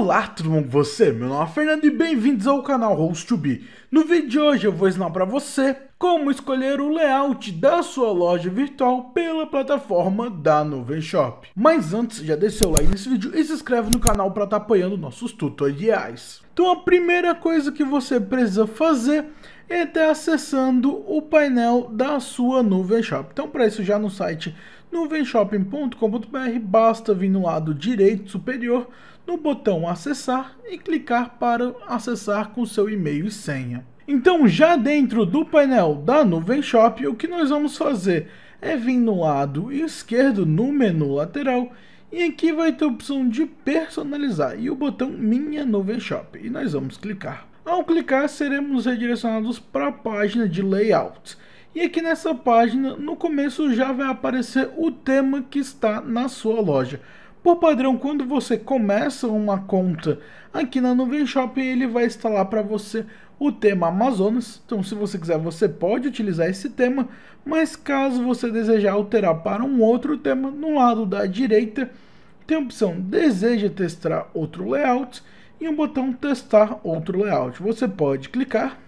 Olá, tudo bom com você? Meu nome é Fernando e bem-vindos ao canal Host 2 Be. No vídeo de hoje eu vou ensinar para você como escolher o layout da sua loja virtual pela plataforma da Nuvem Shop. Mas antes, já deixa seu like nesse vídeo e se inscreve no canal para estar tá apoiando nossos tutoriais. Então a primeira coisa que você precisa fazer é estar tá acessando o painel da sua Nuvem Shop. Então para isso já no site no venshopping.com.br basta vir no lado direito superior no botão acessar e clicar para acessar com seu e-mail e senha. Então já dentro do painel da Nuvem Shop, o que nós vamos fazer é vir no lado esquerdo no menu lateral e aqui vai ter a opção de personalizar e o botão Minha Nuvem Shop e nós vamos clicar. Ao clicar seremos redirecionados para a página de Layout e aqui nessa página, no começo já vai aparecer o tema que está na sua loja. Por padrão, quando você começa uma conta aqui na Nuvem Shopping, ele vai instalar para você o tema Amazonas. Então, se você quiser, você pode utilizar esse tema, mas caso você desejar alterar para um outro tema, no lado da direita tem a opção Deseja testar outro layout e um botão Testar outro layout. Você pode clicar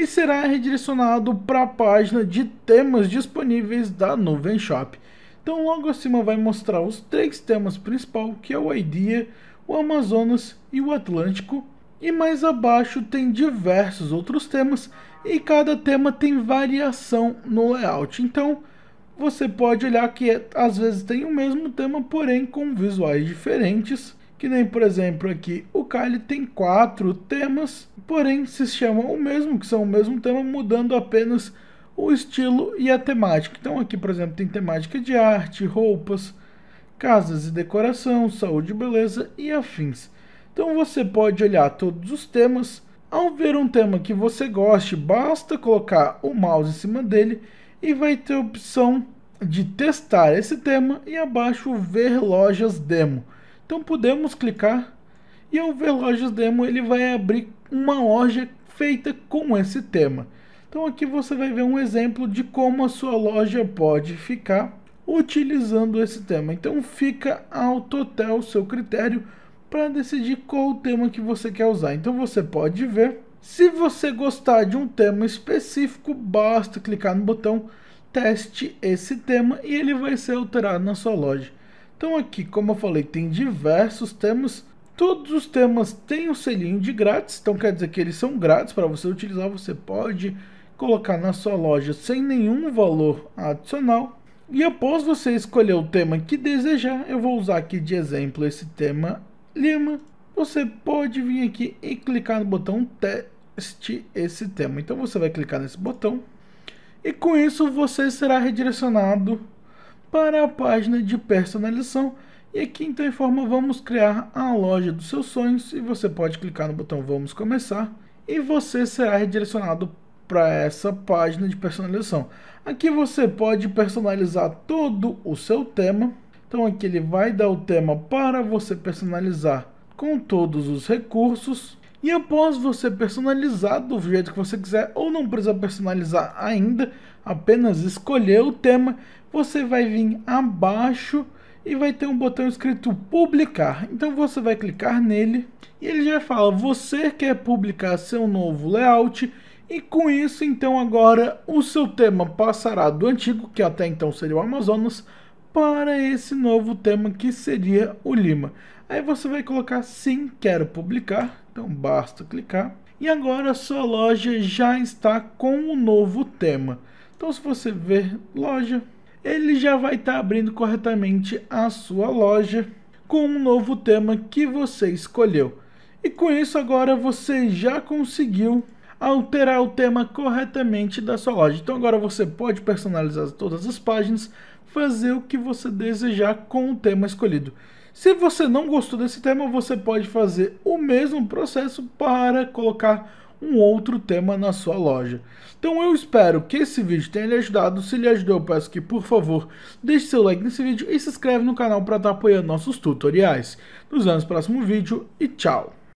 e será redirecionado para a página de temas disponíveis da Nuvem Shop. Então logo acima vai mostrar os três temas principal, que é o IDEA, o Amazonas e o Atlântico. E mais abaixo tem diversos outros temas e cada tema tem variação no layout. Então você pode olhar que é, às vezes tem o mesmo tema, porém com visuais diferentes. Que nem, por exemplo, aqui o Kyle tem quatro temas porém se chamam o mesmo, que são o mesmo tema, mudando apenas o estilo e a temática. Então aqui, por exemplo, tem temática de arte, roupas, casas e decoração, saúde e beleza e afins. Então você pode olhar todos os temas. Ao ver um tema que você goste, basta colocar o mouse em cima dele e vai ter a opção de testar esse tema e abaixo ver lojas demo. Então podemos clicar e ao ver lojas demo ele vai abrir uma loja feita com esse tema. Então aqui você vai ver um exemplo de como a sua loja pode ficar utilizando esse tema. Então fica ao total seu critério para decidir qual o tema que você quer usar. Então você pode ver. Se você gostar de um tema específico, basta clicar no botão teste esse tema e ele vai ser alterado na sua loja. Então aqui, como eu falei, tem diversos temas Todos os temas têm o um selinho de grátis, então quer dizer que eles são grátis para você utilizar. Você pode colocar na sua loja sem nenhum valor adicional. E após você escolher o tema que desejar, eu vou usar aqui de exemplo esse tema Lima. Você pode vir aqui e clicar no botão teste esse tema. Então você vai clicar nesse botão e com isso você será redirecionado para a página de personalização e aqui então informa vamos criar a loja dos seus sonhos e você pode clicar no botão vamos começar e você será redirecionado para essa página de personalização. Aqui você pode personalizar todo o seu tema. Então aqui ele vai dar o tema para você personalizar com todos os recursos. E após você personalizar do jeito que você quiser, ou não precisa personalizar ainda, apenas escolher o tema, você vai vir abaixo e vai ter um botão escrito publicar. Então você vai clicar nele e ele já fala: "Você quer publicar seu novo layout?" E com isso, então agora o seu tema passará do antigo, que até então seria o Amazonas, para esse novo tema que seria o Lima. Aí você vai colocar sim, quero publicar, então basta clicar. E agora sua loja já está com o novo tema. Então se você ver loja, ele já vai estar tá abrindo corretamente a sua loja com um novo tema que você escolheu. E com isso agora você já conseguiu alterar o tema corretamente da sua loja. Então agora você pode personalizar todas as páginas, fazer o que você desejar com o tema escolhido. Se você não gostou desse tema, você pode fazer o mesmo processo para colocar um outro tema na sua loja. Então eu espero que esse vídeo tenha lhe ajudado. Se lhe ajudou, eu peço que, por favor, deixe seu like nesse vídeo e se inscreve no canal para estar tá apoiando nossos tutoriais. Nos vemos no próximo vídeo e tchau!